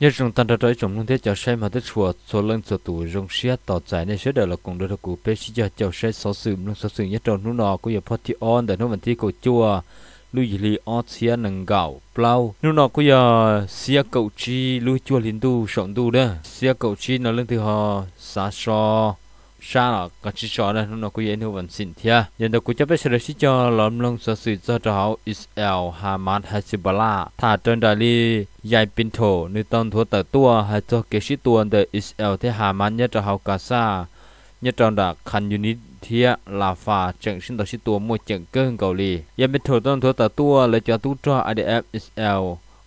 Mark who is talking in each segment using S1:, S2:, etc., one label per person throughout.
S1: nhớ rằng tận đời chúng những thế cho sai mà thế chùa số lần số tù rong xia tỏ giải nên sẽ đời là cùng đôi thằng cụ bé chỉ cho cho sai số sự lưng số sự nhất trong nụ nọ của giờ phát thi on để nó mình thi cổ chùa lưu gì li on xia nâng gạo plau nụ nọ của giờ xia cậu chi lưu chùa liên tu sọn tu đó xia cậu chi nó lên từ họ xa xo sa là có chỉ cho nên nó có yên hữu vận xin thia nhân đó cũng chấp biết sẽ cho lầm lông sở sự cho cho hậu Israel Hamas Hezbollah thả trên đại lý dài pin thổ nơi tông thua tờ tua hay cho kế sĩ tuần từ Israel thế Hamas nhất cho hậu Gaza nhất trong đã khăn unit thia là phà trận sinh đầu sĩ tua mua trận cơn cầu lì dài pin thổ tông thua tờ tua lấy cho tu cho IDF Israel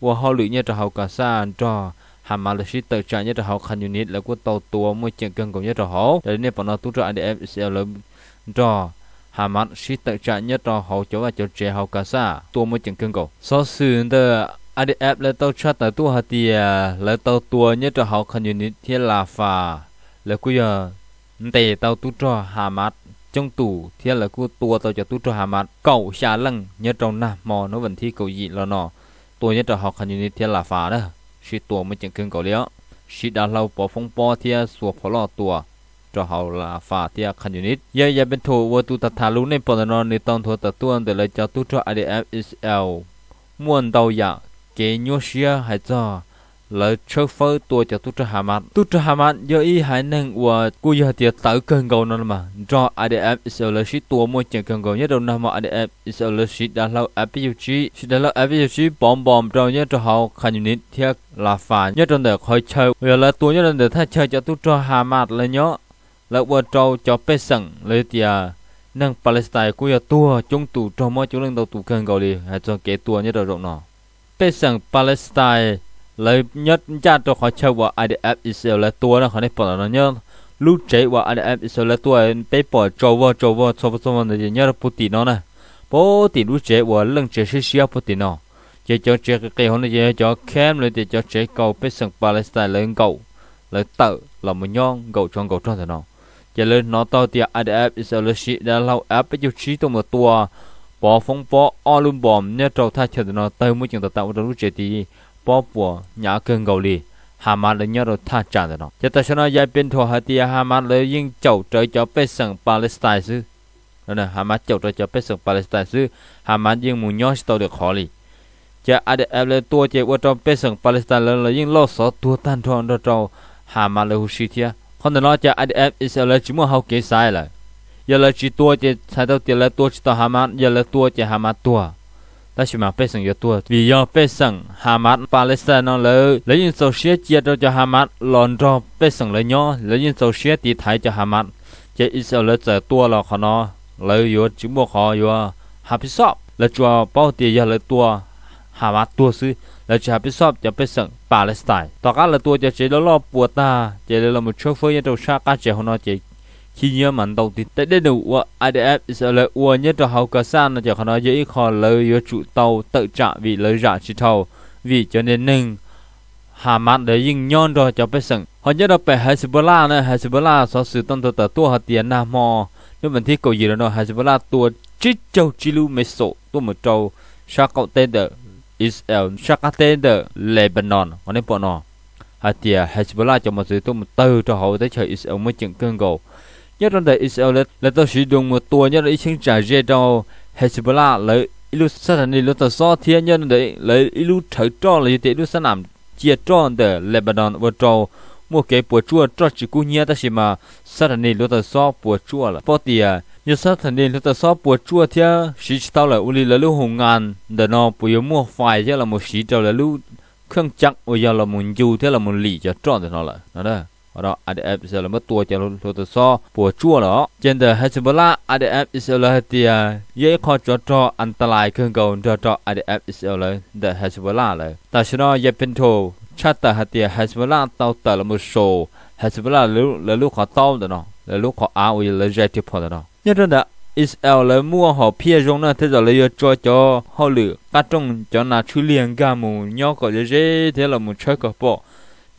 S1: và họ lụy nhất cho hậu Gaza cho hà mà là sĩ tự trả nhất là học khăn unit là của tàu tua mua chuyện cần cũng nhất là hậu để nên bọn nó tu trợ để sẽ lớn trò hà mà sĩ tự trả nhất là hậu chỗ và chỗ trẻ học cả sa tua mua chuyện cần cầu so sử tờ ADF là tàu chat là tua hạt tiền là tàu tua nhất là học khăn unit thiên là phà là cứ giờ để tàu tu trợ hà mát trong tủ thiên là cứ tua tàu cho tu trợ hà mát cậu xả lăng nhất trong nam mò nó vẫn thi cầu dị là nó tôi nhất là học khăn unit thiên là phà đó ชิตัวมันจึงขึนเกาเลี้ยชิดาเราปอฟงปอเทียสวบพลอตัวจะเอาลาฝาเทียคันยูนิตยายาเป็นโถวัตุตัทารุในปอนนอนในตอนัวตะตัวแต่เลยจะตุจออสเอลม่วนเตาอยากเกยโยเชียให้จ้า lời cho phơi tua cho tu cho hàm mạn tu cho hàm mạn do ý hải năng của cô giờ thì tự cần cầu nó mà do adm israel sĩ tua mua chuyện cần cầu nhất đầu năm mà adm israel sĩ đã lâu apg sĩ đã lâu apg bom bom trong nhất cho họ khăn nhị thiệt là phản nhất trong đời khơi chơi giờ là tua nhất trong đời thay chơi cho tu cho hàm mạn là nhớ là vợ trâu cho pê sừng lấy tiệt năng palestine cô giờ tua chúng tụ trong mỗi chúng nâng đầu tụ cần cầu đi hãy cho kể tua nhất đầu rộng nọ pê sừng palestine lấy nhất cha tôi khỏi chơi vào IDF Israel là tua nó khỏi nên bỏ nó nhớ lúc chế vào IDF Israel là tua bé bỏ trâu vào trâu vào trâu vào trâu vào thì nhớ là Putin nó này Putin lúc chế vào lần chế sẽ xia Putin nó chế cho chế cái hôm nay chế cho kem lên thì cho chế cầu bé sừng Palestine lên cầu lấy tự là một nhon cầu trong cầu trong thế nào chế lên nó to thì IDF Israel là xí đã lâu áp bây giờ xí tôi một tua bỏ phong bỏ album bom nhớ trâu thay cho nó tới mới chừng ta tạo ra lúc chế thì ปอบัวยาเกินเกาหลีฮามาเลยเนี่ยเราท่าจานเนาะจะแต่ฉันยายเป็นทัวฮัตีฮามาเลยยิ่งเจ้าใจจะไปสั่งปาเลสไตน์ซื้อนั่นนะฮามาเจ้าใจจะไปสั่งปาเลสไตน์ซื้อฮามายิ่งมุญยอสตอเดคกขอลีจะอาจจะแอบเลยตัวเจ้าว่าจะไปสั่งปาเลสไตน์แล้วเลยยิ่งล่อสอตัวตันทอนเราฮามาเลยหุชิเทียคนนั้นจะอาจจะแอบอิสราเอลจิมัวเขาเกยสายเลยอย่าเลยจีตัวเจ้าใช้ตัวเจ้าตัวจิตฮามาอย่าเลยตัวเจ้าหามาตัวและชิมาเปสังยตัววิยอเปสังฮามาสปาเลสไตน์นั่นเลยและยินโซเชียเจียจะฮามาสลอนรอเปสังเลยย่อและยินโซเชียตีไทยจะฮามาสจะอิสราเอลจะตัวเราขนอเลยอยู่จิมบวขออยู่ฮาพิซอบและจัวเป้าตียาเลยตัวฮามาสตัวซื้อและจะฮาพิซอบจะเปสังปาเลสไตน์ต่อการละตัวจะเจริญรอบปวดตาเจริญเราหมดช่วยเฟย์ยังตัวชาการเจริญของเราเจ khi nhớ mạnh đầu tiên tại đây đủ của IDF sẽ là của nhất cho hậu cơ san là cho có nói dễ khó lời yếu chủ tàu tự trả vì lời giả chỉ tàu vì cho nên nâng hà mạnh để yên nhon rồi cho bé sừng họ nhớ đâu về Hezbollah nữa Hezbollah so sự tân tự tua hạt tiền nam mò nhưng mình thích cầu gì đó nó Hezbollah tua chích châu chilu meso tua một châu sắc cậu tên đờ Israel sắc tên đờ Lebanon còn nên bọn nó hạt tiền Hezbollah cho một sự tua một từ cho hậu tới trời Israel mới chừng cơn cầu nhất là Israel là tàu sử dụng một tua nhất là chính trả rẻ cho Hezbollah lấy ilu sát này là tàu so thiên nhân đấy lấy ilu thở cho là tế ilu sát nằm chia cho để Lebanon và cho một cái bùa chua cho chỉ cú nhia ta xem mà sát này là tàu so bùa chua là bỏ tiền như sát này là tàu so bùa chua thiên à, sĩ tao là uli là lưu hùng ngàn để nó bùa mua phải chứ là một sĩ tao là lưu khương chắc bây giờ là muốn du thế là muốn lì cho tròn thì nó lại nó đây đó ADF Israel mất tua cho lô tờ so của chua đó trên tờ Hezbollah ADF Israel thì à, dễ khó cho cho an ta lại cường cầu cho cho ADF Israel The Hezbollah là ta sẽ nói về bên thô chắc ta hạt thì Hezbollah tao tờ là một số Hezbollah là lúc khó tao đó nó là lúc khó áo là dễ tiếp họ đó nhớ rằng đó Israel là mua họ phía rong nó thế giờ lấy cho cho họ lửa các trong cho nó chú liền cả mù nhau có dễ thế là một chơi cờ bộ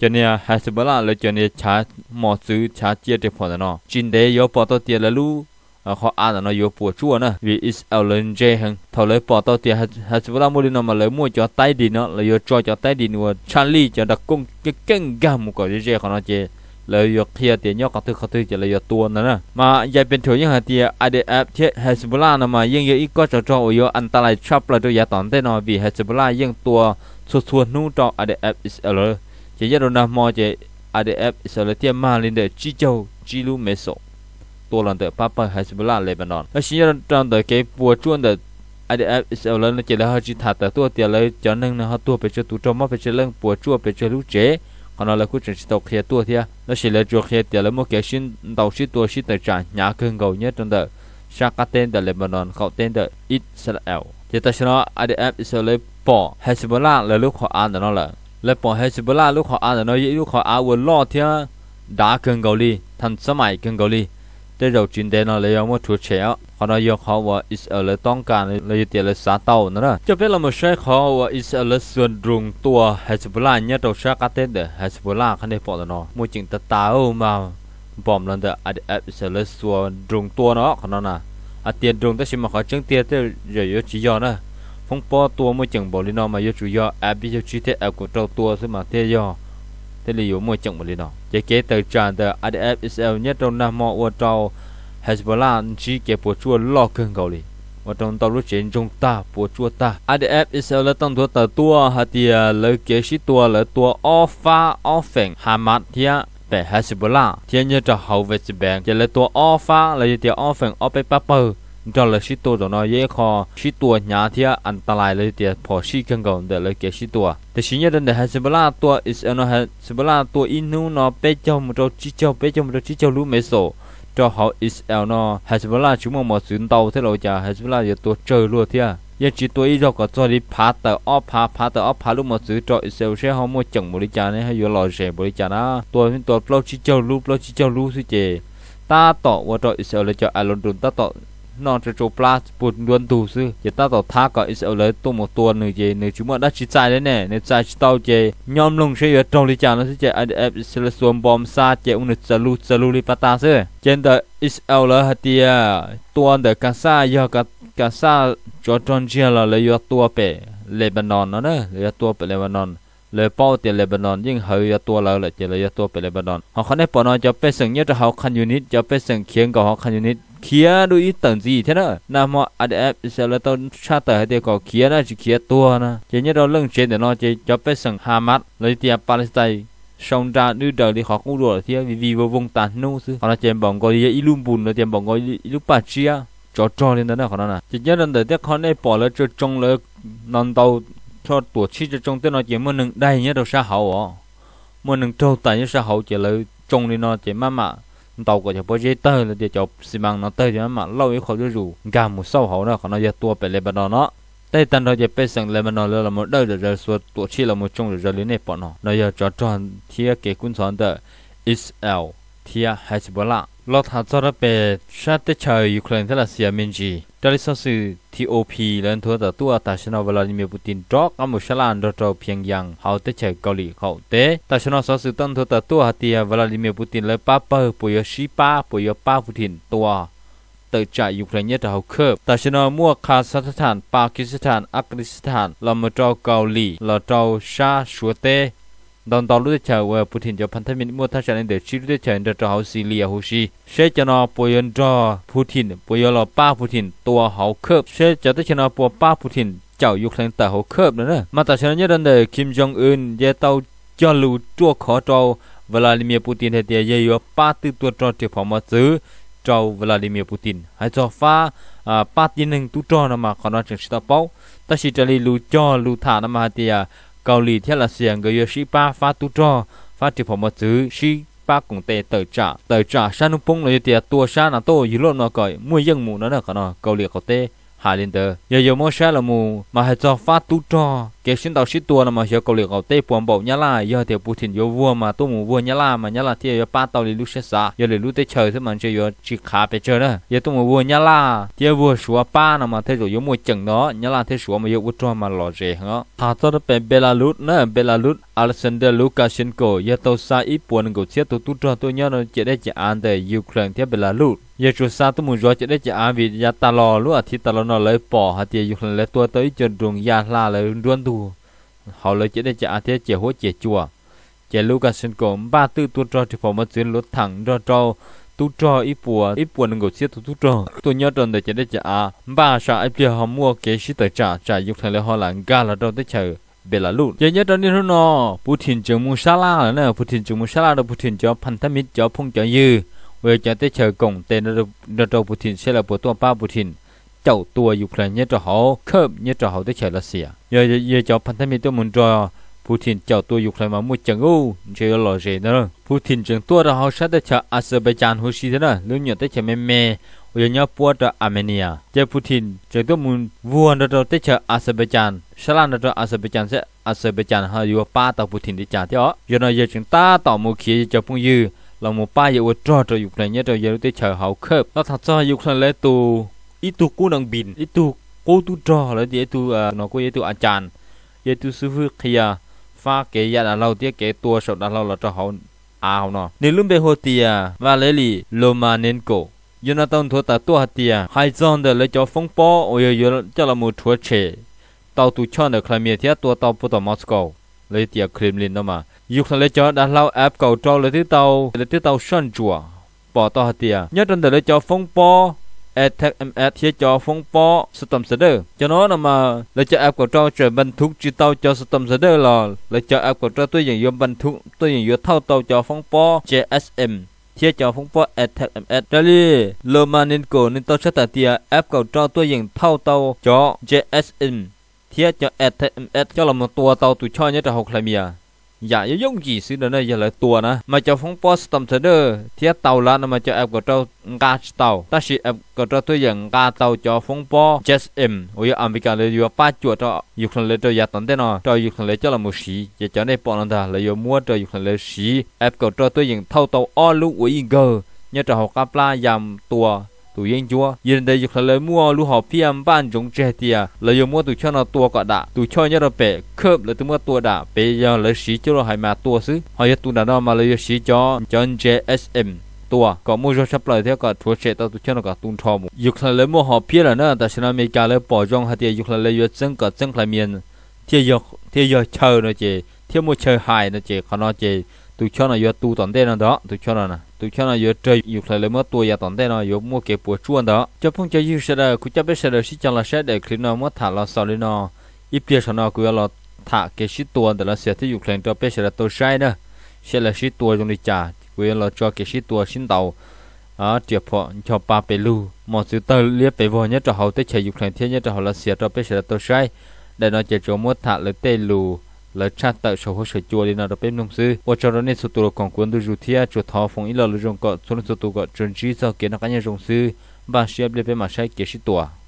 S1: cho nên Hezbollah là cho nên cha mỏ chữ cha chia để phò nó chính để yếu bỏ tao tiền là lu họ ăn nó yếu bỏ chua nữa vì Israel lên chơi hơn thầu lấy bỏ tao tiền Hezbollah mua đi nó mà lấy mua cho tay đi nó lấy cho cho tay đi nữa Charlie cho đặc công cái kênh gam một cái chơi của nó chơi lấy yếu kia tiền nhau các thứ các thứ chỉ lấy yếu tuôn nữa mà giải bên chỗ những hạt tiền IDF thế Hezbollah nó mà yên yếu ít có cho cho yếu anh ta lại chắp là cho giả tòn thế nó vì Hezbollah riêng tua suốt suốt nu cho IDF Israel chỉ giờ rồi nằm mò chỉ ADF Israel tiêm mà lên để chi châu chi lu mê sổ tua lần tới Papa Hezbollah Lebanon và chỉ giờ trong tới cái vua chuông tới ADF Israel nó chỉ là họ chỉ thả tới tua tiền lấy cho nên là họ tua phải cho tụ trong mắt về cho lên vua chua phải cho lũ chế còn nó là khu trình tàu khi tua thia nó chỉ là chuột kia tiền lấy một cái xin tàu xin tua xin tới trả nhà cưng gầu nhất trong đời, sang tới tên tới Lebanon khẩu tên tới Israel chỉ ta xin nó ADF Israel bỏ Hezbollah là lúc họ ăn đó nó là และปอเฮจิบลาลูกขออาแต่น้อยลูกขออาวนล่อเทียด่าเกินเกาหลีทันสมัยเกินเกาหลีแต่เราจินเดนเลยว่าถูกเชียวขอนายกเขาว่าอิสราเอลต้องการเลยเตียเลยสาเต้านั่นนะจะเป็นเราไม่ใช่เขาว่าอิสราเอลส่วนรุงตัวเฮจิบลาเนี่ยเราชากัดเดเฮจิบลาคันได้ปอดนอมูจิงตะตาเอามาบอมลันเดออดเอฟอิสราเอลส่วนรุงตัวเนาะขนาดน่ะอาเตียนรุงแต่ชิมขอจึงเตียเตยเยอะๆจียอนะ phong po tua mua chừng bỏ lên nó mà yêu chủ do à bây giờ chỉ thế à của trâu tua thôi mà thế do thế là yêu mua chừng bỏ lên nó chế kế từ tràn từ ADF Israel nhất trong năm mọ ở trâu Hezbollah chỉ kế bộ chua lo cơn cầu đi và trong tàu lúc chiến chúng ta bộ chua ta ADF Israel là tăng thua tờ tua hạt địa à, lấy kế sĩ tua lấy tua ofa offeng Hamas thia về Hezbollah thiên nhiên cho hậu về sự bèn chỉ lời tua ofa là gì thì offeng paper จอเลยชิตัวจอนอเย่คอชิตัวหนาเทียอันตรายเลยเดียพอชิกันก่อนเดเลยเกชิตัวแต่ชิ้นยเันเดเฮสเบลาตัวอิสเอโนเฮสเบลาตัวอินูนอเปเจ้ามุโรจิเจ้าเปเจ้ามุโรจิเจ้ารู้ไม่โซจะเขาอิสเอโนอเฮสเบลาชุ่มมอสืนเตาเทเราจะเฮสเบลาอย่าตัวเจอรัวเทียยังจิตัวอีกก็จะได้พาแต่ออพาพาแต่ออพาลูกมาซื้อจออิเซลเช่เขาไม่จังบริจาเนีให้ยู่หล่อเฉยบริจานะตัวนี้ตัวเปล่าชิเจ้ารูกเปล่าชิเจ้ารูกสิเจตาต่อว่าจออิเซลเลยจะอารมณ์ดุนตาต่อนอนจะจบปลาปวดดวนตูซื้อจะตาต่อท้าก็อิสเอเลยตัวหมดตัวหนึ่งเจนึ่งชุ้นมันได้ชิ้นใจได้เนี่ยเนใจชิ้จเต้าเจยอมลงเชื่อตรงลิจานแล้วที่เจไอเดฟสละส่วนบอมซาเจอุณหจะลุจะลุลิปตาซื้อเจนเดออิสเอเลยฮัตเตียตัวเดกัสซาเยาะกัสซาจอจอนเจลเลยยาดตัวเป๋เลบานอนนะเนอะยาดตัวเป๋เลบานอน เลยป้อเตียนเลบานอน ยิ่งเฮยตัวเราเลยเจเลยยาตัวเป๋เลบานอนเขาคันได้ปอนอนจะไปสังเยี่ยจะเขาคันยูนิตจะไปสังเคียงกับเขาคันยูนิต kia đôi ít tận gì thế nữa nà mọ à để sẽ là tao cha tờ hay tiêu có kia nó chỉ kia tua nè chỉ nhớ đó lưng trên để nó chỉ cho phép sừng Hamas lấy tiền Palestine xong ra nữ đời đi họ cũng đùa thì vì vì vô vùng tàn nô sư họ là tiền bóng gọi đi ilum bùn là tiền bóng gọi đi lúc bà chia cho cho lên đó nè họ nè chỉ nhớ lần đầu tiếc họ này bỏ lỡ cho trong lỡ non tàu cho tuổi chi cho trong tiếng nó chỉ muốn nâng đây nhớ đâu xa hậu ó một lần trâu tài như sao hậu chỉ lỡ trong lên nó chỉ má mà tàu của cho bố chế tơ là để cho xi măng nó tơ cho mà lâu ấy khó cho rủ gà một sâu hậu đó còn nó giờ tua về lên nó đây tân đó giờ bây giờ lên là một đời rồi rồi số tổ chi là một chung rồi rồi lên này bọn nó nó giờ cho tròn thiết kế quân sản đó Israel thia Hezbollah lọt hạt cho nó về sát tới trời Ukraine thế là Syria mình gì ดลิสสืทีโอพีเลนทัวต่อตัวตาชนอวลาดิเมียปูตินดรอกอมุชลานดรอเพียงยังเขาเตเชเกาหลีเขาเตะตาชนอสสือต้นทัวต่วตัวฮัตเตวลาดิเมียปูตินเลยป้าเปอร์ปุยชีป้าปุยป้าปูตินตัวเตอจายุครนียตเขาเคิบตาชนอมั่วคาซัสถานปากิสถานอัฟกาิสถานลามาดรอเกาหลีลาจรอชาชัวเต đòn tàu lúc chờ và Putin cho phần thân mình mua thắt chặt để chỉ lúc chờ để cho hậu xử lý hậu sĩ sẽ cho nó bồi dưỡng cho Putin bồi dưỡng là ba Putin tua họ khớp sẽ cho tới cho nó bồi ba Putin chào dục lên tàu họ khớp nữa mà tại sao nhớ đến để Kim Jong Un về tàu cho lưu chua khó trâu Vladimir Putin thì địa dây ba tư tua trâu thì phòng mà giữ trâu Vladimir Putin hãy cho pha à, ba tin hình tu trâu nó mà còn nó chẳng sẽ bao ta chỉ cho lưu cho lưu thả nó mà tiệt cầu lì theo là xiềng người yêu sĩ ba phát tu cho phát triển phẩm một thứ sĩ ba cũng tệ tờ trả tờ trả sa nu pung là tiền tua sa là tô dữ lộn nó cởi mua dân mù nó là cái nó cầu lì có tệ hạ lên tờ giờ giờ mua sa là mù mà hệ cho phát tu cho cái xin tàu xít tua là mà hiểu cầu liệu cầu tây buồn bộ nhá là giờ thì Putin vô vua mà tôi muốn vua nhá là mà nhá là thì giờ ba tàu đi lúc sẽ xa giờ để lúc tới chơi thế mà chơi giờ chỉ khá bé chơi đó giờ tôi muốn vua nhá là thì vua số ba là mà thế rồi giống mua chừng đó nhá là thế số mà yêu ultra mà lò rẻ hả thà tôi đã bên Belarus nữa Belarus Alexander Lukashenko giờ tàu xa ít buồn cầu chết tôi tụt cho tôi nhớ nó chỉ để chỉ an để Ukraine thì Belarus giờ chú sa tôi muốn rõ chỉ để chỉ an vì ya ta lò luôn à thì ta lò nó lấy bỏ hạt tiền Ukraine lấy tua tới chân đường ya lấy luôn đủ họ lấy chế để trả thế chế hỗ chế chùa chế Lukashenko ba tư tu trò thì phòng mất chuyến lốt thẳng trò trò tu trò ít bùa ít bùa nâng gột xiết tu tu trò tôi nhớ tròn để chế để trả ba sợ ít bia họ mua kế sĩ tờ trả trả dục thằng lấy họ là ga là trò tới chờ Belarus. Giờ nhớ trong điều nó, Putin chống Musala là nè, Putin chống Musala là Putin cho phần thân mít cho phong cho dư. Về cho tới chờ cổng tên là Putin sẽ là bộ tuần ba Putin chậu tua Ukraine là nhớ cho họ khớp nhớ cho họ tới chờ là xỉa giờ giờ cho phần thân mình tôi muốn cho Putin chào tôi Ukraine mà muốn chẳng u chỉ là lo gì nữa Putin chẳng tôi là họ sẽ tới chờ Azerbaijan hồi xí thế nữa lúc nhỏ tới chờ mẹ mẹ ở nhà bua cho Armenia giờ Putin chẳng tôi muốn vua nó cho tới chờ Azerbaijan sẽ làm cho Azerbaijan sẽ Azerbaijan hơi vừa ba tàu Putin đi trả theo giờ này giờ chúng ta tàu mua khí cho phong dư là một ba giờ cho cho dục lại nhớ cho giờ tới chờ họ khớp nó thật ra Ukraine lấy tù itu ku nang bin itu cô tu trò là gì tu nó có gì tu anh chan gì tu sư phụ kia uh, pha kế ya là lâu tiếc kế tua sọt là lâu là cho họ à họ nó nếu lúc bây giờ thì và lấy lì loma nên cổ Jonathan thua ta tua thì uh, hai zon để lấy cho phong bó ôi ôi cho là một thua che tàu tu chọn được làm việc tua tàu bắt tàu Moscow lấy tiệc Kremlin đó mà dục là lấy cho đã lâu áp cầu trâu lấy thứ tàu lấy thứ tàu sơn chùa bỏ tàu thì uh, nhớ trong để lấy cho phong po attack ms hiệp cho phong po system server cho nó là mà là cho áp của trâu trở bắn thuốc chỉ tao cho system server là là cho áp của tôi dùng yếm bắn thuốc tôi dùng yếm thao tàu cho phong po jsm thiệt cho phong po attack ms đây là lô mà nên cổ nên tao sẽ tạo tia áp của tôi dùng thao tàu cho jsm thiệt cho attack ms cho là một tua tàu tụi cho nhớ cho học lại mía dạ yếu giống gì xí nữa này giờ lại tua nè mà cho phong post tầm thế đó thiết tàu là mà cho em có tàu ga tàu ta chỉ em có tàu tôi giờ ga tàu cho phong po just em ôi anh bị cả lấy vừa phát chuột cho dục lên lấy cho giá tận thế nào cho dục lên lấy cho là một xí giờ cho này bọn ta lấy vừa mua cho dục lên lấy xí em có trâu tôi giờ thâu tàu all lúc ôi gờ nhớ cho học cáp la dầm tua tụ yên chua yên đây dục là lời mua lu họ âm ban chúng trẻ tia à. lời dùng mua tụ cho nó tua cả đã tụ cho nhớ là bể khớp là tụ mua tua đã bể giờ lời xí cho nó hay mà tua xứ họ giờ tụ đã nó mà lời xí cho cho JSM tua có mua cho sắp lời theo cả thua sẽ tao cho nó cả tung thò mu dục là lấy mua họ phía là nó ta sẽ nói mấy cái lấy bỏ trong hạt tiền dục là lấy vật chân cả chân lại miền thiệt giờ thiệt giờ chờ nó chị thiệt mua chờ hài nó chị còn nó chị tụi cho nó giờ tu tận đây nó đó tụi cho nó nè tụi cho nó giờ chơi dục lại lấy mất tuổi giờ tận đây nó giờ mua cái bùa chuông đó cho phong cho yêu sẽ là cứ cho biết sẽ là sĩ cho là sẽ để khi nó mất thả là sau đi nó ít biết sau nó cứ là thả cái sĩ tuần để là sẽ thấy dục lại cho biết sẽ là tôi sai nữa sẽ là sĩ tuần trong đi trả cứ là cho cái sĩ tuần xin tàu à ờ, tiệp họ cho ba bể lu một sự tơ liếc bể vô nhất cho hậu tới chạy dục lại thiên nhất cho họ là sẽ cho biết sẽ là tôi sai để nó chạy chỗ mất thả lấy tê lù là cha tạo sổ hồ sổ chùa đi nào đó bên nông sư và cho đó nên số tụ còn quân đôi dù thia cho thọ phong ít là lựa chọn cọ số lượng số tụ cọ trần trí do kiến nó cá nhân rồng sư và sẽ bên mà sai kiến sĩ tòa